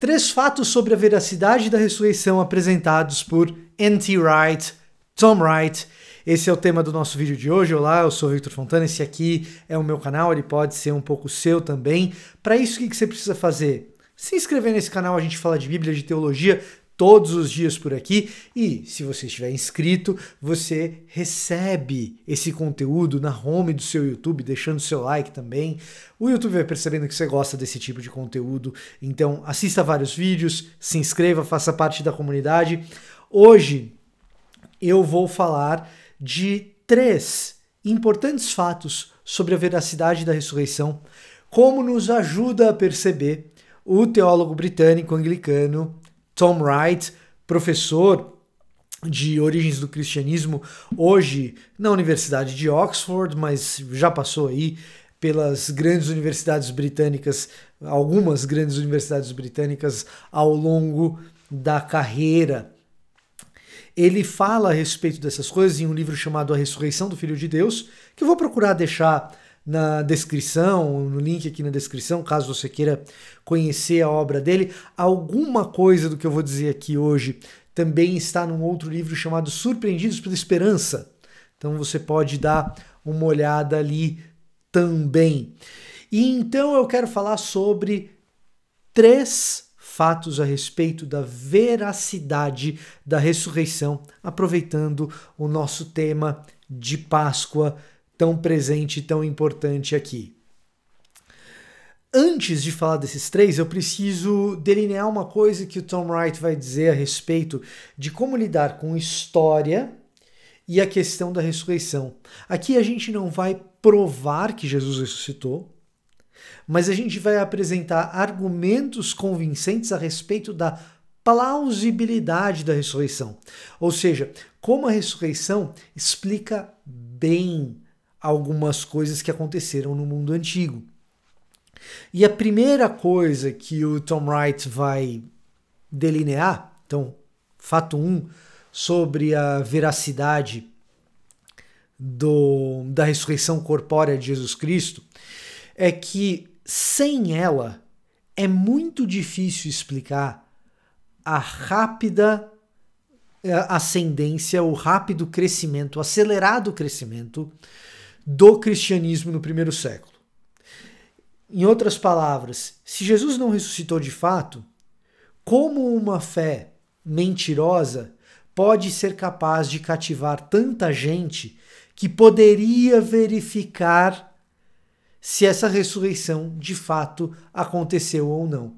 Três fatos sobre a veracidade da ressurreição apresentados por N.T. Wright, Tom Wright. Esse é o tema do nosso vídeo de hoje. Olá, eu sou Victor Fontana. Esse aqui é o meu canal, ele pode ser um pouco seu também. Para isso, o que você precisa fazer? Se inscrever nesse canal, a gente fala de Bíblia, de teologia, todos os dias por aqui e se você estiver inscrito, você recebe esse conteúdo na home do seu YouTube, deixando seu like também. O YouTube vai percebendo que você gosta desse tipo de conteúdo, então assista vários vídeos, se inscreva, faça parte da comunidade. Hoje eu vou falar de três importantes fatos sobre a veracidade da ressurreição, como nos ajuda a perceber o teólogo britânico anglicano Tom Wright, professor de origens do cristianismo, hoje na Universidade de Oxford, mas já passou aí pelas grandes universidades britânicas, algumas grandes universidades britânicas ao longo da carreira. Ele fala a respeito dessas coisas em um livro chamado A Ressurreição do Filho de Deus, que eu vou procurar deixar na descrição, no link aqui na descrição, caso você queira conhecer a obra dele. Alguma coisa do que eu vou dizer aqui hoje também está num outro livro chamado Surpreendidos pela Esperança. Então você pode dar uma olhada ali também. E então eu quero falar sobre três fatos a respeito da veracidade da ressurreição, aproveitando o nosso tema de Páscoa tão presente, tão importante aqui. Antes de falar desses três, eu preciso delinear uma coisa que o Tom Wright vai dizer a respeito de como lidar com história e a questão da ressurreição. Aqui a gente não vai provar que Jesus ressuscitou, mas a gente vai apresentar argumentos convincentes a respeito da plausibilidade da ressurreição. Ou seja, como a ressurreição explica bem algumas coisas que aconteceram no mundo antigo. E a primeira coisa que o Tom Wright vai delinear, então, fato 1 um, sobre a veracidade do, da ressurreição corpórea de Jesus Cristo, é que sem ela é muito difícil explicar a rápida eh, ascendência, o rápido crescimento, o acelerado crescimento do cristianismo no primeiro século. Em outras palavras, se Jesus não ressuscitou de fato, como uma fé mentirosa pode ser capaz de cativar tanta gente que poderia verificar se essa ressurreição de fato aconteceu ou não?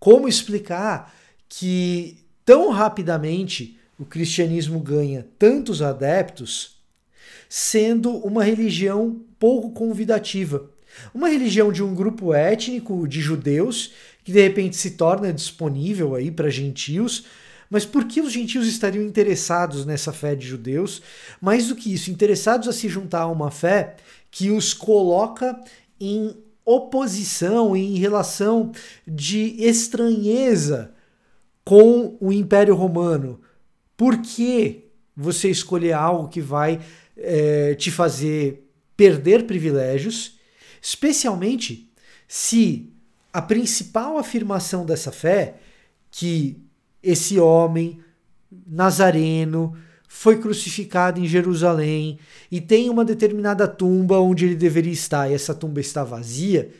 Como explicar que tão rapidamente o cristianismo ganha tantos adeptos? sendo uma religião pouco convidativa. Uma religião de um grupo étnico de judeus que de repente se torna disponível aí para gentios, mas por que os gentios estariam interessados nessa fé de judeus? Mais do que isso, interessados a se juntar a uma fé que os coloca em oposição, em relação de estranheza com o Império Romano. Por que você escolher algo que vai é, te fazer perder privilégios, especialmente se a principal afirmação dessa fé, que esse homem nazareno foi crucificado em Jerusalém e tem uma determinada tumba onde ele deveria estar e essa tumba está vazia,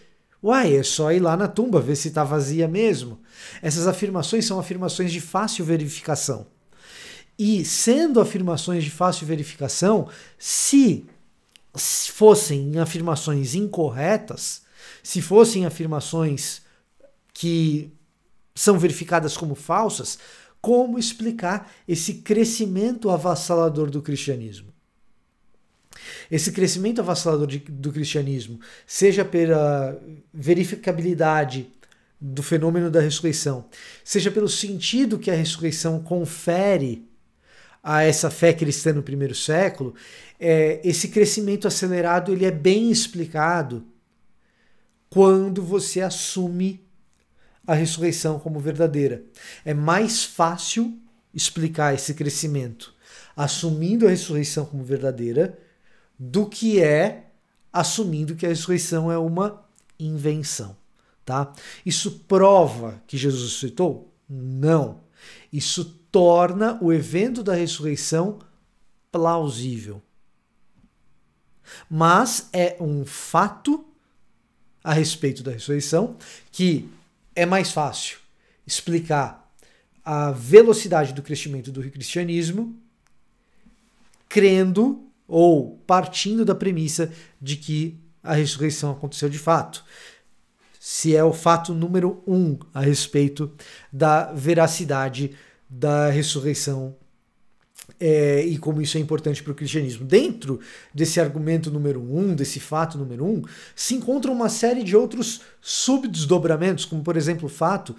Uai, é só ir lá na tumba ver se está vazia mesmo. Essas afirmações são afirmações de fácil verificação e sendo afirmações de fácil verificação, se fossem afirmações incorretas, se fossem afirmações que são verificadas como falsas, como explicar esse crescimento avassalador do cristianismo? Esse crescimento avassalador de, do cristianismo, seja pela verificabilidade do fenômeno da ressurreição, seja pelo sentido que a ressurreição confere a essa fé cristã no primeiro século, é, esse crescimento acelerado ele é bem explicado quando você assume a ressurreição como verdadeira. É mais fácil explicar esse crescimento assumindo a ressurreição como verdadeira do que é assumindo que a ressurreição é uma invenção, tá? Isso prova que Jesus ressuscitou? Não. Isso torna o evento da ressurreição plausível. Mas é um fato a respeito da ressurreição que é mais fácil explicar a velocidade do crescimento do cristianismo crendo ou partindo da premissa de que a ressurreição aconteceu de fato. Se é o fato número um a respeito da veracidade da ressurreição é, e como isso é importante para o cristianismo. Dentro desse argumento número um, desse fato número um, se encontra uma série de outros subdesdobramentos, como por exemplo o fato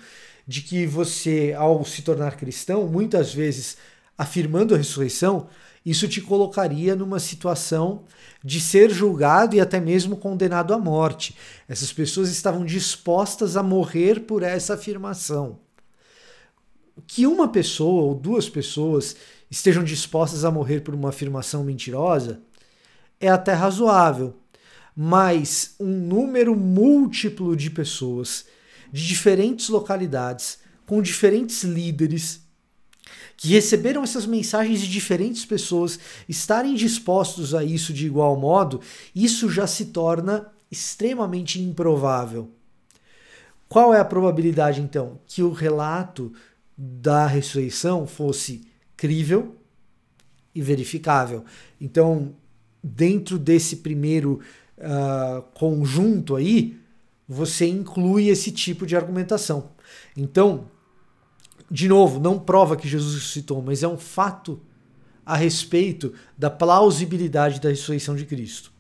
de que você, ao se tornar cristão, muitas vezes afirmando a ressurreição, isso te colocaria numa situação de ser julgado e até mesmo condenado à morte. Essas pessoas estavam dispostas a morrer por essa afirmação que uma pessoa ou duas pessoas estejam dispostas a morrer por uma afirmação mentirosa é até razoável, mas um número múltiplo de pessoas de diferentes localidades, com diferentes líderes, que receberam essas mensagens de diferentes pessoas, estarem dispostos a isso de igual modo, isso já se torna extremamente improvável. Qual é a probabilidade então que o relato da ressurreição fosse crível e verificável. Então, dentro desse primeiro uh, conjunto aí, você inclui esse tipo de argumentação. Então, de novo, não prova que Jesus ressuscitou, mas é um fato a respeito da plausibilidade da ressurreição de Cristo.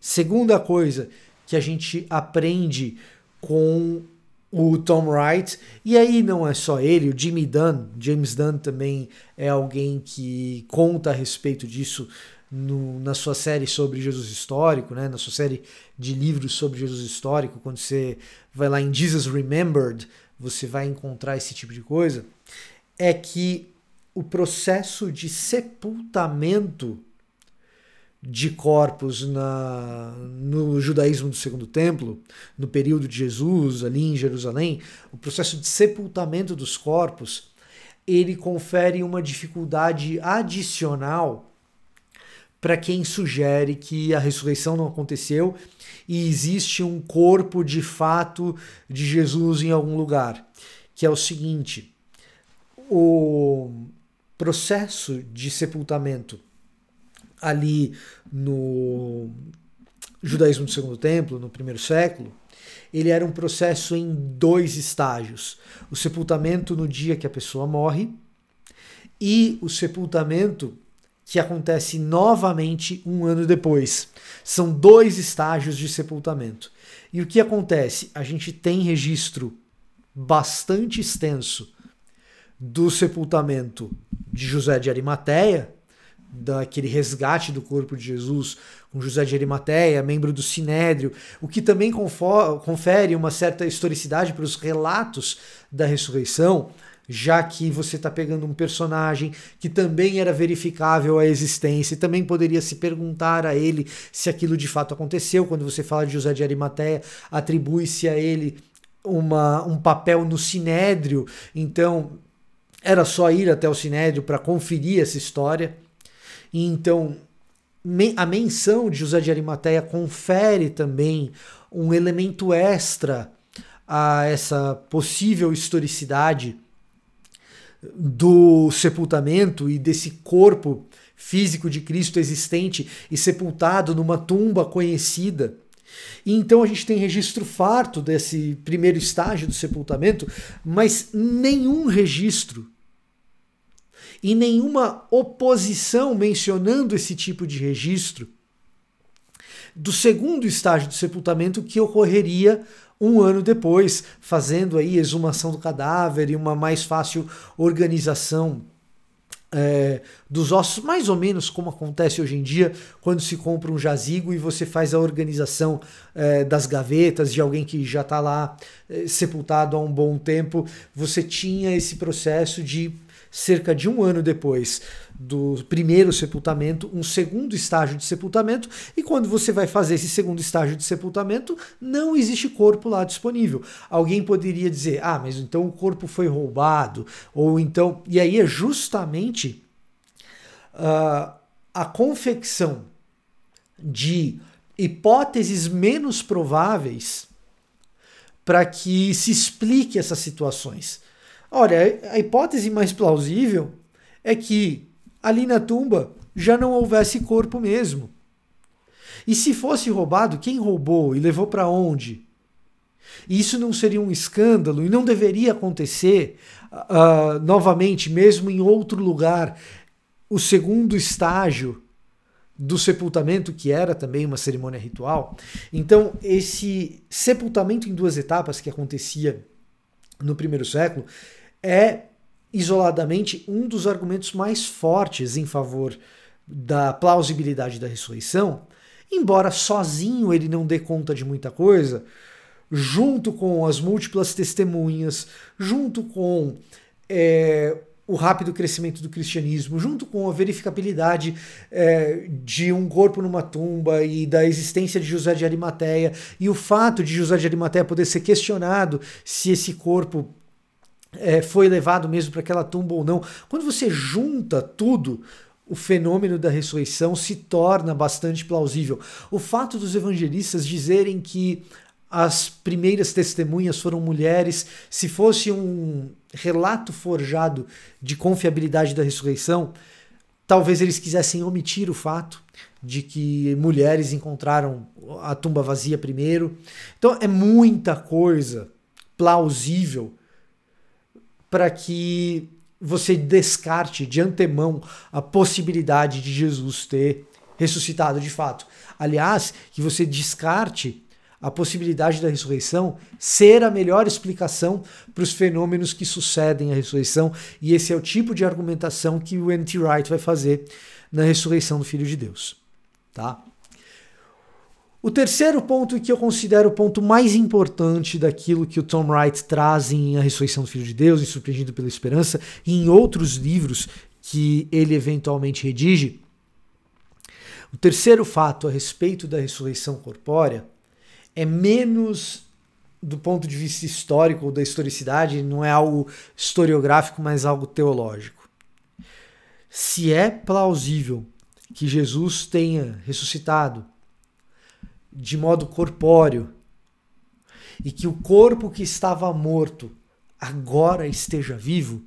Segunda coisa que a gente aprende com o Tom Wright. E aí não é só ele, o Jimmy Dunn, James Dunn também é alguém que conta a respeito disso no, na sua série sobre Jesus histórico, né? Na sua série de livros sobre Jesus histórico, quando você vai lá em Jesus Remembered, você vai encontrar esse tipo de coisa. É que o processo de sepultamento de corpos na, no judaísmo do Segundo Templo, no período de Jesus, ali em Jerusalém, o processo de sepultamento dos corpos, ele confere uma dificuldade adicional para quem sugere que a ressurreição não aconteceu e existe um corpo de fato de Jesus em algum lugar, que é o seguinte: o processo de sepultamento ali no judaísmo do segundo templo, no primeiro século, ele era um processo em dois estágios: o sepultamento no dia que a pessoa morre e o sepultamento que acontece novamente um ano depois. São dois estágios de sepultamento. E o que acontece? A gente tem registro bastante extenso do sepultamento de José de Arimateia, daquele resgate do corpo de Jesus com José de Arimateia, membro do Sinédrio, o que também confere uma certa historicidade para os relatos da ressurreição, já que você está pegando um personagem que também era verificável a existência e também poderia se perguntar a ele se aquilo de fato aconteceu. Quando você fala de José de Arimateia, atribui-se a ele uma, um papel no Sinédrio, então era só ir até o Sinédrio para conferir essa história. E então, a menção de José de Arimateia confere também um elemento extra a essa possível historicidade do sepultamento e desse corpo físico de Cristo existente e sepultado numa tumba conhecida. E então a gente tem registro farto desse primeiro estágio do sepultamento, mas nenhum registro e nenhuma oposição mencionando esse tipo de registro do segundo estágio do sepultamento que ocorreria um ano depois, fazendo aí exumação do cadáver e uma mais fácil organização é, dos ossos, mais ou menos como acontece hoje em dia quando se compra um jazigo e você faz a organização é, das gavetas de alguém que já está lá é, sepultado há um bom tempo. Você tinha esse processo de cerca de um ano depois do primeiro sepultamento, um segundo estágio de sepultamento, e quando você vai fazer esse segundo estágio de sepultamento, não existe corpo lá disponível. Alguém poderia dizer: ah, mas então o corpo foi roubado, ou então. E aí é justamente uh, a confecção de hipóteses menos prováveis para que se explique essas situações. Olha, a hipótese mais plausível é que ali na tumba já não houvesse corpo mesmo. E se fosse roubado, quem roubou e levou para onde? E isso não seria um escândalo e não deveria acontecer uh, novamente, mesmo em outro lugar. O segundo estágio do sepultamento, que era também uma cerimônia ritual. Então, esse sepultamento em duas etapas que acontecia no primeiro século é isoladamente um dos argumentos mais fortes em favor da plausibilidade da ressurreição, embora sozinho ele não dê conta de muita coisa, junto com as múltiplas testemunhas, junto com é, o rápido crescimento do cristianismo, junto com a verificabilidade é, de um corpo numa tumba e da existência de José de Arimateia, e o fato de José de Arimateia poder ser questionado se esse corpo é, foi levado mesmo para aquela tumba ou não. Quando você junta tudo, o fenômeno da ressurreição se torna bastante plausível. O fato dos evangelistas dizerem que as primeiras testemunhas foram mulheres, se fosse um relato forjado de confiabilidade da ressurreição, talvez eles quisessem omitir o fato de que mulheres encontraram a tumba vazia primeiro. Então é muita coisa plausível para que você descarte de antemão a possibilidade de Jesus ter ressuscitado de fato. Aliás, que você descarte a possibilidade da ressurreição ser a melhor explicação para os fenômenos que sucedem à ressurreição, e esse é o tipo de argumentação que o N.T. Wright vai fazer na ressurreição do Filho de Deus, tá? O terceiro ponto que eu considero o ponto mais importante daquilo que o Tom Wright traz em A Ressurreição do Filho de Deus, em Surpreendido pela Esperança, e em outros livros que ele eventualmente redige. O terceiro fato a respeito da ressurreição corpórea é menos do ponto de vista histórico ou da historicidade, não é algo historiográfico, mas algo teológico. Se é plausível que Jesus tenha ressuscitado de modo corpóreo, e que o corpo que estava morto agora esteja vivo,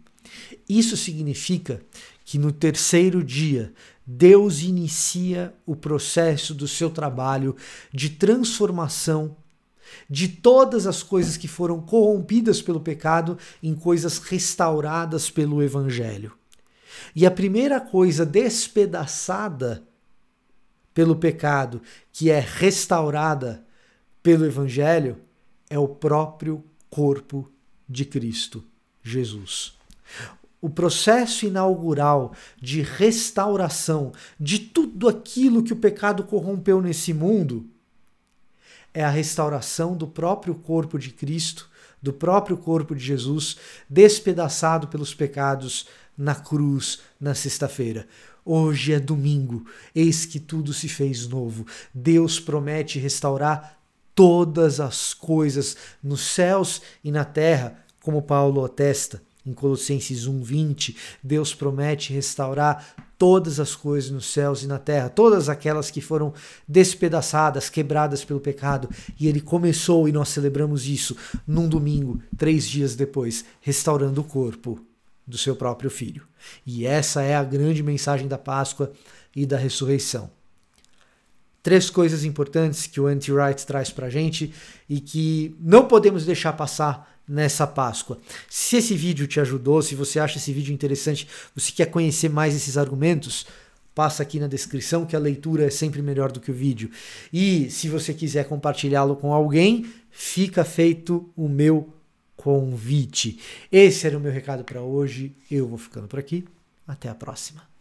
isso significa que no terceiro dia Deus inicia o processo do seu trabalho de transformação de todas as coisas que foram corrompidas pelo pecado em coisas restauradas pelo Evangelho. E a primeira coisa despedaçada pelo pecado, que é restaurada pelo Evangelho, é o próprio corpo de Cristo, Jesus. O processo inaugural de restauração de tudo aquilo que o pecado corrompeu nesse mundo é a restauração do próprio corpo de Cristo, do próprio corpo de Jesus, despedaçado pelos pecados na cruz na sexta-feira. Hoje é domingo, eis que tudo se fez novo. Deus promete restaurar todas as coisas nos céus e na terra, como Paulo atesta. Em Colossenses 1:20, Deus promete restaurar todas as coisas nos céus e na terra, todas aquelas que foram despedaçadas, quebradas pelo pecado. E ele começou, e nós celebramos isso, num domingo, três dias depois, restaurando o corpo do seu próprio filho. E essa é a grande mensagem da Páscoa e da ressurreição. Três coisas importantes que o Anti-Wright traz para a gente e que não podemos deixar passar nessa Páscoa. Se esse vídeo te ajudou, se você acha esse vídeo interessante, você quer conhecer mais esses argumentos, passa aqui na descrição que a leitura é sempre melhor do que o vídeo. E se você quiser compartilhá-lo com alguém, fica feito o meu convite. Esse era o meu recado para hoje. Eu vou ficando por aqui. Até a próxima.